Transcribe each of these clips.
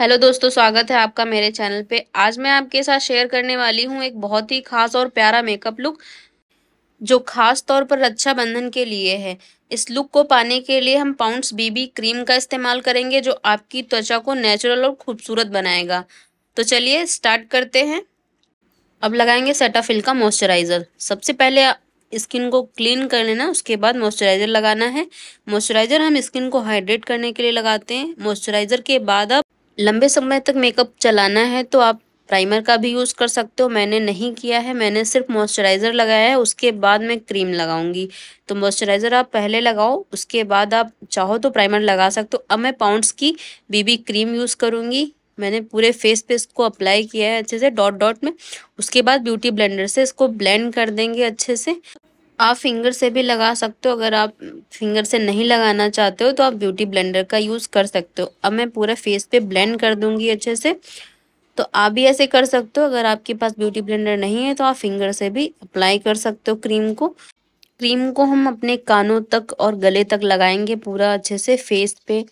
hello दोस्तों स्वागत है आपका मेरे चैनल पे आज मैं आपके साथ शेयर करने वाली हूँ एक बहुत ही खास और प्यारा मेकअप लुक जो खास तौर पर रक्षाबंधन के लिए है इस लुक को पाने के लिए हम पाउंड्स बीबी क्रीम का इस्तेमाल करेंगे जो आपकी त्वचा को नेचुरल और खूबसूरत बनाएगा तो चलिए स्टार्ट करते हैं अब लगाएंगे सेटाफिल का मॉइस्चराइज़र सबसे पहले स्किन को क्लीन कर लेना उसके बाद मॉइस्चराइज़र लगाना है मॉइस्चराइज़र हम स्किन को हाइड्रेट करने के लिए लगाते हैं मॉइस्चराइज़र के बाद आप लंबे समय तक मेकअप चलाना है तो आप प्राइमर का भी यूज़ कर सकते हो मैंने नहीं किया है मैंने सिर्फ मॉइस्चराइज़र लगाया है उसके बाद मैं क्रीम लगाऊंगी तो मॉइस्चराइज़र आप पहले लगाओ उसके बाद आप चाहो तो प्राइमर लगा सकते हो अब मैं पाउंड्स की बीबी क्रीम यूज़ करूँगी मैंने पूरे फेस पे इसको अप्लाई किया है अच्छे से डॉट डॉट में उसके बाद ब्यूटी ब्लेंडर से इसको ब्लेंड कर देंगे अच्छे से आप फिंगर से भी लगा सकते हो अगर आप फिंगर से नहीं लगाना चाहते हो तो आप ब्यूटी ब्लेंडर का यूज़ कर सकते हो अब मैं पूरा फेस पे ब्लेंड कर दूंगी अच्छे से तो आप भी ऐसे कर सकते हो अगर आपके पास ब्यूटी ब्लेंडर नहीं है तो आप फिंगर से भी अप्लाई कर सकते हो क्रीम को क्रीम को हम अपने कानों तक और गले तक लगाएंगे पूरा अच्छे से फेस पे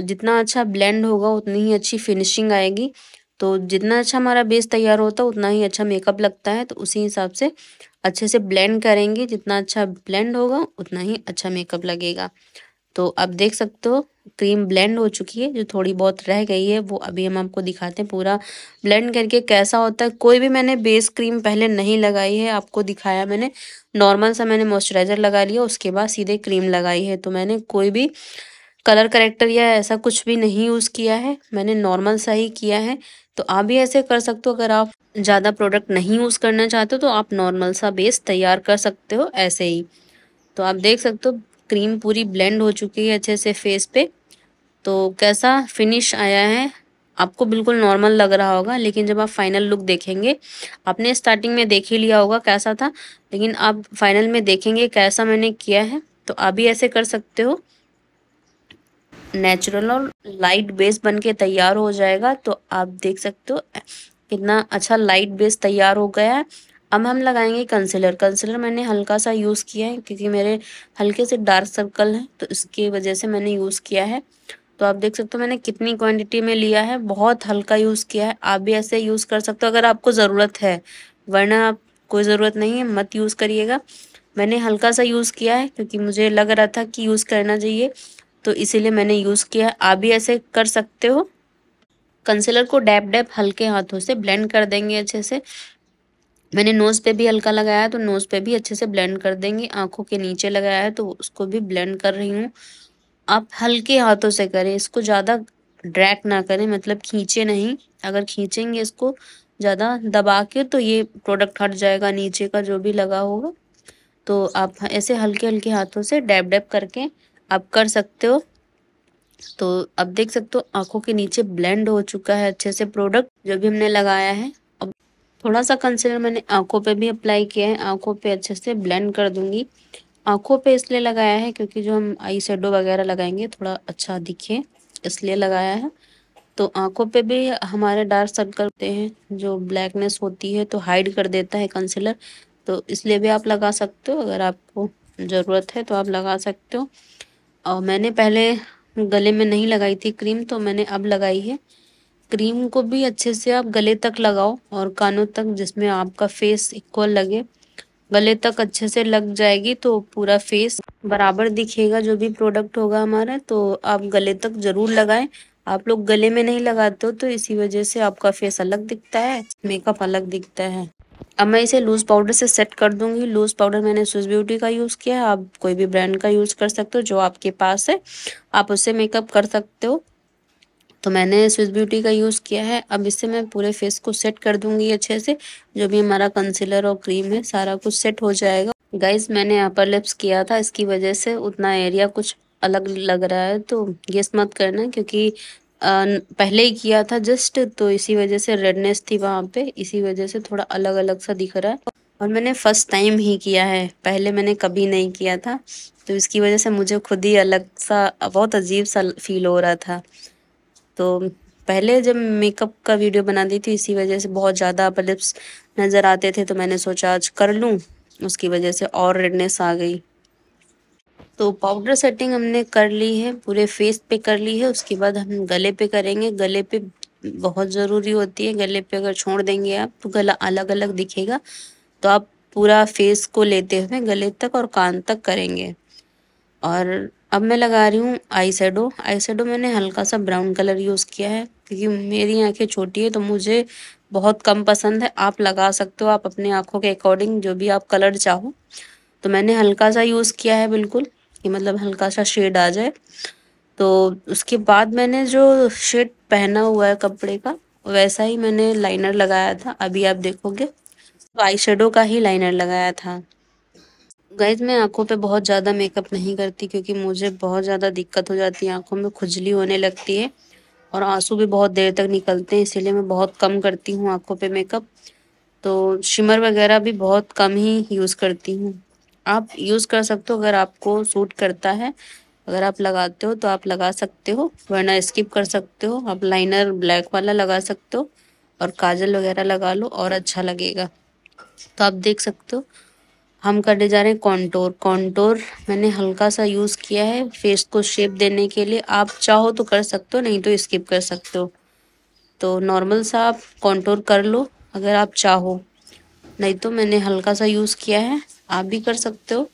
जितना अच्छा ब्लेंड होगा उतनी ही अच्छी फिनिशिंग आएगी तो जितना अच्छा हमारा बेस तैयार होता है उतना ही अच्छा मेकअप लगता है तो उसी हिसाब से अच्छे से ब्लेंड करेंगे जितना अच्छा ब्लेंड होगा उतना ही अच्छा मेकअप लगेगा तो आप देख सकते हो क्रीम ब्लेंड हो चुकी है जो थोड़ी बहुत रह गई है वो अभी हम आपको दिखाते हैं पूरा ब्लेंड करके कैसा होता है कोई भी मैंने बेस क्रीम पहले नहीं लगाई है आपको दिखाया मैंने नॉर्मल सा मैंने मॉइस्चराइज़र लगा लिया उसके बाद सीधे क्रीम लगाई है तो मैंने कोई भी कलर करेक्टर या ऐसा कुछ भी नहीं यूज़ किया है मैंने नॉर्मल सा ही किया है तो आप भी ऐसे कर सकते हो अगर आप ज़्यादा प्रोडक्ट नहीं यूज़ करना चाहते हो तो आप नॉर्मल सा बेस तैयार कर सकते हो ऐसे ही तो आप देख सकते हो क्रीम पूरी ब्लेंड हो चुकी है अच्छे से फेस पे तो कैसा फिनिश आया है आपको बिल्कुल नॉर्मल लग रहा होगा लेकिन जब आप फाइनल लुक देखेंगे आपने स्टार्टिंग में देख ही लिया होगा कैसा था लेकिन आप फाइनल में देखेंगे कैसा मैंने किया है तो आप भी ऐसे कर सकते हो नेचुरल और लाइट बेस बन के तैयार हो जाएगा तो आप देख सकते हो कितना अच्छा लाइट बेस तैयार हो गया है अब हम लगाएंगे कंसीलर कंसीलर मैंने हल्का सा यूज़ किया है क्योंकि मेरे हल्के से डार्क सर्कल है तो इसकी वजह से मैंने यूज़ किया है तो आप देख सकते हो मैंने कितनी क्वांटिटी में लिया है बहुत हल्का यूज़ किया है आप भी ऐसे यूज़ कर सकते हो अगर आपको ज़रूरत है वरना आप कोई ज़रूरत नहीं है मत यूज़ करिएगा मैंने हल्का सा यूज़ किया है क्योंकि मुझे लग रहा था कि यूज़ करना चाहिए तो इसीलिए मैंने यूज़ किया आप भी ऐसे कर सकते हो कंसीलर को डैप डैप हल्के हाथों से ब्लेंड कर देंगे अच्छे से मैंने नोज़ पे भी हल्का लगाया है तो नोज़ पे भी अच्छे से ब्लेंड कर देंगे आँखों के नीचे लगाया है तो उसको भी ब्लेंड कर रही हूँ आप हल्के हाथों से करें इसको ज़्यादा ड्रैक ना करें मतलब खींचे नहीं अगर खींचेंगे इसको ज़्यादा दबा के तो ये प्रोडक्ट हट जाएगा नीचे का जो भी लगा होगा तो आप ऐसे हल्के हल्के हाथों से डैप डैप करके आप कर सकते हो तो अब देख सकते हो आंखों के नीचे ब्लेंड हो चुका है अच्छे से प्रोडक्ट जो भी हमने लगाया है अब थोड़ा सा कंसीलर मैंने आंखों पे भी अप्लाई किया है आंखों पे अच्छे से ब्लेंड कर दूंगी आंखों पे इसलिए लगाया है क्योंकि जो हम आई शेडो वगैरह लगाएंगे थोड़ा अच्छा दिखे इसलिए लगाया है तो आंखों पे भी हमारे डार्क सर्कल होते हैं जो ब्लैकनेस होती है तो हाइड कर देता है कंसीलर तो इसलिए भी आप लगा सकते हो अगर आपको ज़रूरत है तो आप लगा सकते हो और मैंने पहले गले में नहीं लगाई थी क्रीम तो मैंने अब लगाई है क्रीम को भी अच्छे से आप गले तक लगाओ और कानों तक जिसमें आपका फेस इक्वल लगे गले तक अच्छे से लग जाएगी तो पूरा फेस बराबर दिखेगा जो भी प्रोडक्ट होगा हमारा तो आप गले तक ज़रूर लगाएं आप लोग गले में नहीं लगाते हो तो इसी वजह से आपका फेस अलग दिखता है मेकअप अलग दिखता है अब मैं इसे लूज़ पाउडर से सेट कर दूंगी लूज़ पाउडर मैंने स्विस ब्यूटी का यूज़ किया है आप कोई भी ब्रांड का यूज़ कर सकते हो जो आपके पास है आप उससे मेकअप कर सकते हो तो मैंने स्विस ब्यूटी का यूज़ किया है अब इससे मैं पूरे फेस को सेट कर दूंगी अच्छे से जो भी हमारा कंसीलर और क्रीम है सारा कुछ सेट हो जाएगा गाइज मैंने अपर लिप्स किया था इसकी वजह से उतना एरिया कुछ अलग लग रहा है तो गेस मत करना क्योंकि पहले ही किया था जस्ट तो इसी वजह से रेडनेस थी वहाँ पे इसी वजह से थोड़ा अलग अलग सा दिख रहा है और मैंने फर्स्ट टाइम ही किया है पहले मैंने कभी नहीं किया था तो इसकी वजह से मुझे खुद ही अलग सा बहुत अजीब सा फील हो रहा था तो पहले जब मेकअप का वीडियो बनाती थी इसी वजह से बहुत ज़्यादा अपर लिप्स नज़र आते थे तो मैंने सोचा आज कर लूँ उसकी वजह से और रेडनेस आ गई तो पाउडर सेटिंग हमने कर ली है पूरे फेस पे कर ली है उसके बाद हम गले पे करेंगे गले पे बहुत ज़रूरी होती है गले पे अगर छोड़ देंगे आप तो गला अलग अलग दिखेगा तो आप पूरा फेस को लेते हुए गले तक और कान तक करेंगे और अब मैं लगा रही हूँ आई शेडो आई शेडो मैंने हल्का सा ब्राउन कलर यूज़ किया है क्योंकि मेरी आंखें छोटी है तो मुझे बहुत कम पसंद है आप लगा सकते हो आप अपने आँखों के अकॉर्डिंग जो भी आप कलर चाहो तो मैंने हल्का सा यूज़ किया है बिल्कुल कि मतलब हल्का सा शेड आ जाए तो उसके बाद मैंने जो शेड पहना हुआ है कपड़े का वैसा ही मैंने लाइनर लगाया था अभी आप देखोगे तो आई शेडो का ही लाइनर लगाया था गैज मैं आंखों पे बहुत ज़्यादा मेकअप नहीं करती क्योंकि मुझे बहुत ज़्यादा दिक्कत हो जाती है आंखों में खुजली होने लगती है और आंसू भी बहुत देर तक निकलते हैं इसीलिए मैं बहुत कम करती हूँ आंखों पे मेकअप तो शिमर वगैरह भी बहुत कम ही यूज़ करती हूँ आप यूज़ कर सकते हो अगर आपको सूट करता है अगर आप लगाते हो तो आप लगा सकते हो वरना स्किप कर सकते हो आप लाइनर ब्लैक वाला लगा सकते हो और काजल वगैरह लगा लो और अच्छा लगेगा तो आप देख सकते हो हम करने जा रहे हैं कॉन्टोर कॉन्टोर मैंने हल्का सा यूज़ किया है फेस को शेप देने के लिए आप चाहो तो कर सकते हो नहीं तो स्किप कर सकते हो तो नॉर्मल सा आप कॉन्टोर कर लो अगर आप चाहो नहीं तो मैंने हल्का सा यूज़ किया है आप भी कर सकते हो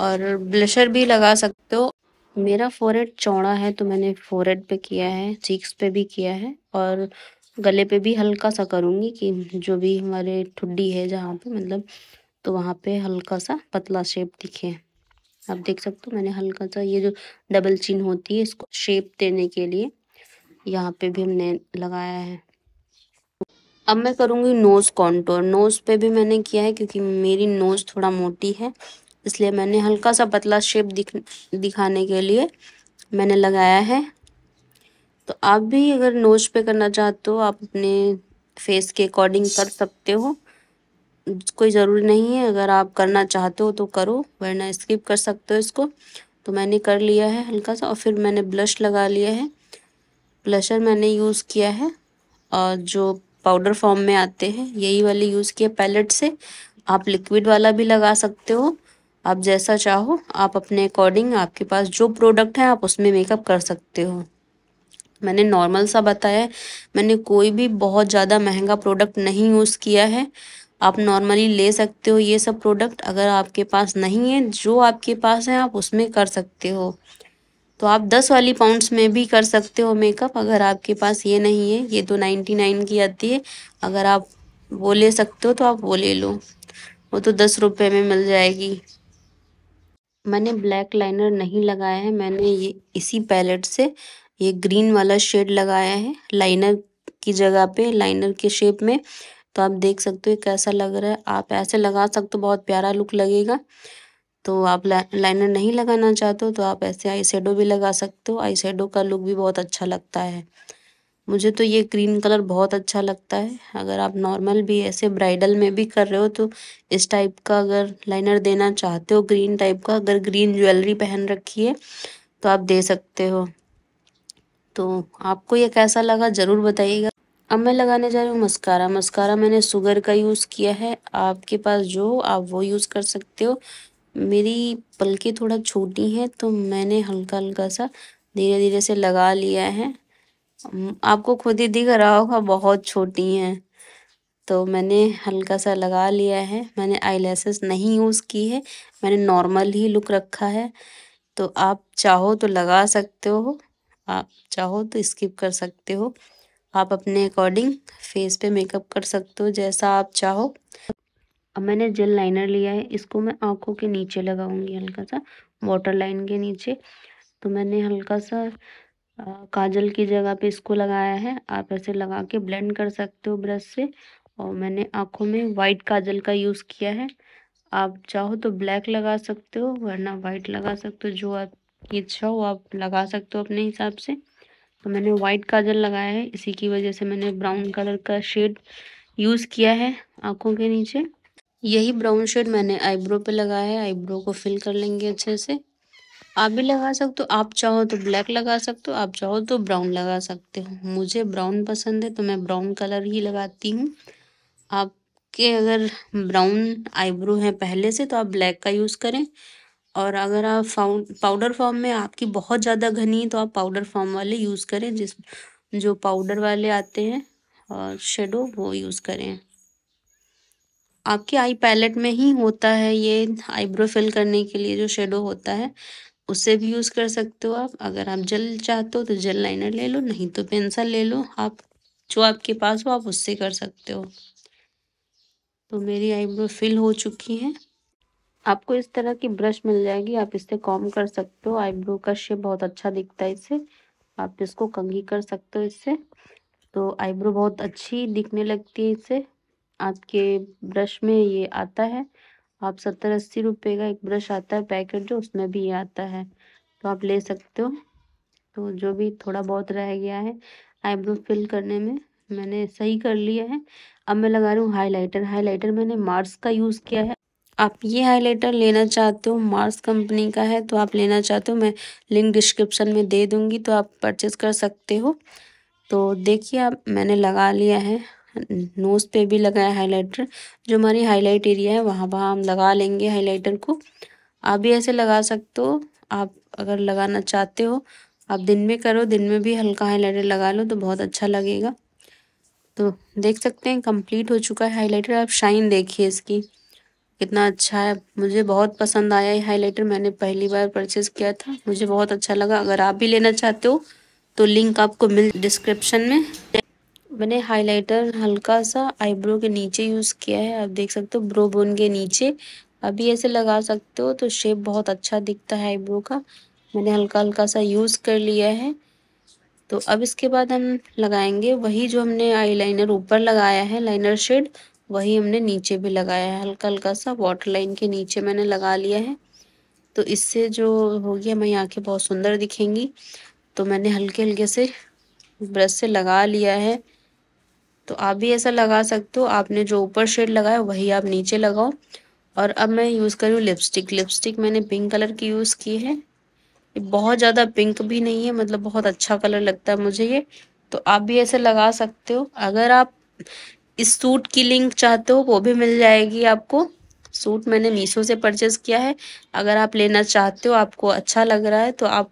और ब्लशर भी लगा सकते हो मेरा फोरहेड चौड़ा है तो मैंने फोरहेड पे किया है चीक्स पे भी किया है और गले पे भी हल्का सा करूँगी कि जो भी हमारे ठुड्डी है जहाँ पे मतलब तो वहाँ पे हल्का सा पतला शेप दिखे आप देख सकते हो मैंने हल्का सा ये जो डबल चिन होती है इसको शेप देने के लिए यहाँ पे भी हमने लगाया है अब मैं करूँगी नोज़ कॉन्टोर नोज़ पे भी मैंने किया है क्योंकि मेरी नोज़ थोड़ा मोटी है इसलिए मैंने हल्का सा पतला शेप दिख दिखाने के लिए मैंने लगाया है तो आप भी अगर नोज पे करना चाहते हो आप अपने फेस के अकॉर्डिंग कर सकते हो कोई ज़रूरी नहीं है अगर आप करना चाहते हो तो करो वरना स्किप कर सकते हो इसको तो मैंने कर लिया है हल्का सा और फिर मैंने ब्लश लगा लिया है ब्लशर मैंने यूज़ किया है और जो पाउडर फॉर्म में आते हैं यही वाले यूज़ किए पैलेट से आप लिक्विड वाला भी लगा सकते हो आप जैसा चाहो आप अपने अकॉर्डिंग आपके पास जो प्रोडक्ट है आप उसमें मेकअप कर सकते हो मैंने नॉर्मल सा बताया मैंने कोई भी बहुत ज़्यादा महंगा प्रोडक्ट नहीं यूज़ किया है आप नॉर्मली ले सकते हो ये सब प्रोडक्ट अगर आपके पास नहीं है जो आपके पास है आप उसमें कर सकते हो तो आप दस वाली पाउंड्स में भी कर सकते हो मेकअप अगर आपके पास ये नहीं है ये तो नाइन्टी नाइन की आती है अगर आप वो ले सकते हो तो आप वो ले लो वो तो दस रुपये में मिल जाएगी मैंने ब्लैक लाइनर नहीं लगाया है मैंने ये इसी पैलेट से ये ग्रीन वाला शेड लगाया है लाइनर की जगह पे लाइनर के शेप में तो आप देख सकते हो कैसा लग रहा है आप ऐसे लगा सकते हो बहुत प्यारा लुक लगेगा तो आप लाइनर नहीं लगाना चाहते हो तो आप ऐसे आई शेडो भी लगा सकते हो आई शेडो का लुक भी बहुत अच्छा लगता है मुझे तो ये ग्रीन कलर बहुत अच्छा लगता है अगर आप नॉर्मल भी ऐसे ब्राइडल में भी कर रहे हो तो इस टाइप का अगर लाइनर देना चाहते हो ग्रीन टाइप का अगर ग्रीन ज्वेलरी पहन रखी है तो आप दे सकते हो तो आपको ये कैसा लगा ज़रूर बताइएगा अब मैं लगाने जा रही हूँ मस्कारा मस्कारा मैंने शुगर का यूज़ किया है आपके पास जो आप वो यूज़ कर सकते हो मेरी पलकें थोड़ा छोटी हैं तो मैंने हल्का हल्का सा धीरे धीरे से लगा लिया है आपको खुद ही दिख रहा होगा बहुत छोटी हैं तो मैंने हल्का सा लगा लिया है मैंने आई नहीं यूज़ की है मैंने नॉर्मल ही लुक रखा है तो आप चाहो तो लगा सकते हो आप चाहो तो स्किप कर सकते हो आप अपने अकॉर्डिंग फेस पे मेकअप कर सकते हो जैसा आप चाहो अब मैंने जेल लाइनर लिया है इसको मैं आँखों के नीचे लगाऊंगी हल्का सा वाटर लाइन के नीचे तो मैंने हल्का सा आ, काजल की जगह पे इसको लगाया है आप ऐसे लगा के ब्लेंड कर सकते हो ब्रश से और मैंने आँखों में वाइट काजल का यूज़ किया है आप चाहो तो ब्लैक लगा सकते हो वरना वाइट लगा सकते हो जो आपकी इच्छा हो आप लगा सकते हो अपने हिसाब से तो मैंने वाइट काजल लगाया है इसी की वजह से मैंने ब्राउन कलर का शेड यूज़ किया है आँखों के नीचे यही ब्राउन शेड मैंने आईब्रो पे लगाया है आईब्रो को फिल कर लेंगे अच्छे से आप भी लगा सकते हो आप चाहो तो ब्लैक लगा सकते हो आप चाहो तो ब्राउन लगा सकते हो मुझे ब्राउन पसंद है तो मैं ब्राउन कलर ही लगाती हूँ आपके अगर ब्राउन आईब्रो है पहले से तो आप ब्लैक का यूज़ करें और अगर आप पाउडर फॉर्म में आपकी बहुत ज़्यादा घनी है तो आप पाउडर फॉर्म वाले यूज़ करें जिस जो पाउडर वाले आते हैं और शेडो वो यूज़ करें आपके आई पैलेट में ही होता है ये आईब्रो फिल करने के लिए जो शेडो होता है उसे भी यूज़ कर सकते हो आप अगर आप जल चाहते हो तो जल लाइनर ले लो नहीं तो पेंसिल ले लो आप जो आपके पास हो आप उससे कर सकते हो तो मेरी आईब्रो फिल हो चुकी है आपको इस तरह की ब्रश मिल जाएगी आप इससे कॉम कर सकते हो आईब्रो का शेप बहुत अच्छा दिखता है इससे आप इसको कंघी कर सकते हो इससे तो आईब्रो बहुत अच्छी दिखने लगती है इससे आपके ब्रश में ये आता है आप सत्तर अस्सी रुपये का एक ब्रश आता है पैकेट जो उसमें भी ये आता है तो आप ले सकते हो तो जो भी थोड़ा बहुत रह गया है आईब्रो फिल करने में मैंने सही कर लिया है अब मैं लगा रही हूँ हाइलाइटर हाइलाइटर मैंने मार्स का यूज़ किया है आप ये हाइलाइटर लेना चाहते हो मार्स कंपनी का है तो आप लेना चाहते हो मैं लिंक डिस्क्रिप्शन में दे दूँगी तो आप परचेज़ कर सकते हो तो देखिए आप मैंने लगा लिया है नोज़ हम्म, पे भी लगाया हाइलाइटर जो हमारी हाईलाइट एरिया है वहाँ वहाँ हम लगा लेंगे हाइलाइटर को आप भी ऐसे लगा सकते हो आप अगर लगाना चाहते हो आप दिन में करो दिन में भी हल्का हाइलाइटर लगा लो तो बहुत अच्छा लगेगा तो देख सकते हैं कंप्लीट हो चुका है हाइलाइटर आप शाइन देखिए इसकी कितना अच्छा है मुझे बहुत पसंद आया ये हाईलाइटर मैंने पहली बार परचेज़ किया था मुझे बहुत अच्छा लगा अगर आप भी लेना चाहते हो तो लिंक आपको मिल डिस्क्रिप्शन में मैंने हाइलाइटर हल्का सा आईब्रो के नीचे यूज़ किया है आप देख सकते हो ब्रो बोन के नीचे अभी ऐसे लगा सकते हो तो शेप बहुत अच्छा दिखता है आईब्रो का मैंने हल्का हल्का सा यूज़ कर लिया है तो अब इसके बाद हम लगाएंगे वही जो हमने आईलाइनर ऊपर लगाया है लाइनर शेड वही हमने नीचे भी लगाया है हल्का हल्का सा वाटर लाइन के नीचे मैंने लगा लिया है तो इससे जो होगी हमारी आँखें बहुत सुंदर दिखेंगी तो मैंने हल्के हल्के से ब्रश से लगा लिया है तो आप भी ऐसा लगा सकते हो आपने जो ऊपर शेड लगाया वही आप नीचे लगाओ और अब मैं यूज़ कर रही हूँ लिपस्टिक लिपस्टिक मैंने पिंक कलर की यूज़ की है ये बहुत ज़्यादा पिंक भी नहीं है मतलब बहुत अच्छा कलर लगता है मुझे ये तो आप भी ऐसे लगा सकते हो अगर आप इस सूट की लिंक चाहते हो वो भी मिल जाएगी आपको सूट मैंने मीशो से परचेज़ किया है अगर आप लेना चाहते हो आपको अच्छा लग रहा है तो आप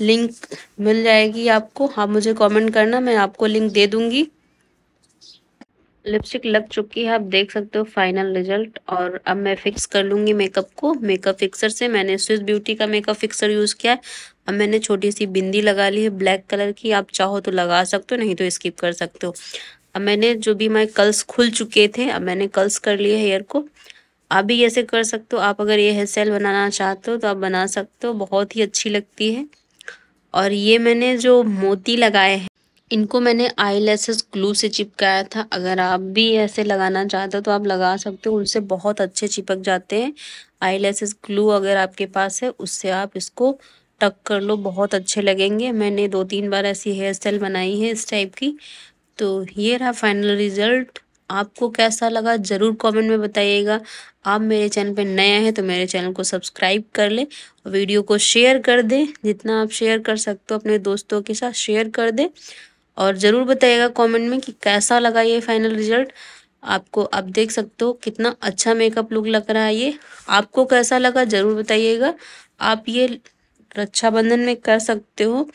लिंक मिल जाएगी आपको आप मुझे कमेंट करना मैं आपको लिंक दे दूँगी लिपस्टिक लग चुकी है आप देख सकते हो फाइनल रिजल्ट और अब मैं फिक्स कर लूँगी मेकअप को मेकअप फिक्सर से मैंने स्विस ब्यूटी का मेकअप फिक्सर यूज़ किया है अब मैंने छोटी सी बिंदी लगा ली है ब्लैक कलर की आप चाहो तो लगा सकते हो नहीं तो स्किप कर सकते हो अब मैंने जो भी मैं कल्स खुल चुके थे अब मैंने कल्स कर लिए हेयर को आप भी ऐसे कर सकते हो आप अगर ये हेयर स्टाइल बनाना चाहते हो तो आप बना सकते हो बहुत ही अच्छी लगती है और ये मैंने जो मोती लगाए हैं इनको मैंने आई लेसेस ग्लू से चिपकाया था अगर आप भी ऐसे लगाना चाहते हो तो आप लगा सकते हो उनसे बहुत अच्छे चिपक जाते हैं आई लेसेस ग्लू अगर आपके पास है उससे आप इसको टक कर लो बहुत अच्छे लगेंगे मैंने दो तीन बार ऐसी हेयर स्टाइल बनाई है इस टाइप की तो ये रहा फाइनल रिज़ल्ट आपको कैसा लगा ज़रूर कमेंट में बताइएगा आप मेरे चैनल पे नया है तो मेरे चैनल को सब्सक्राइब कर लें वीडियो को शेयर कर दें जितना आप शेयर कर सकते हो अपने दोस्तों के साथ शेयर कर दें और ज़रूर बताइएगा कमेंट में कि कैसा लगा ये फाइनल रिजल्ट आपको आप देख सकते हो कितना अच्छा मेकअप लुक लग रहा है ये आपको कैसा लगा ज़रूर बताइएगा आप ये रक्षाबंधन में कर सकते हो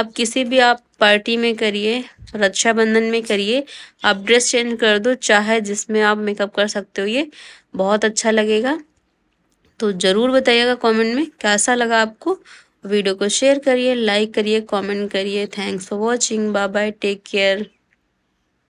आप किसी भी आप पार्टी में करिए रक्षाबंधन में करिए आप ड्रेस चेंज कर दो चाहे जिसमें आप मेकअप कर सकते हो ये बहुत अच्छा लगेगा तो ज़रूर बताइएगा कमेंट में कैसा लगा आपको वीडियो को शेयर करिए लाइक करिए कमेंट करिए thanks for watching bye bye take care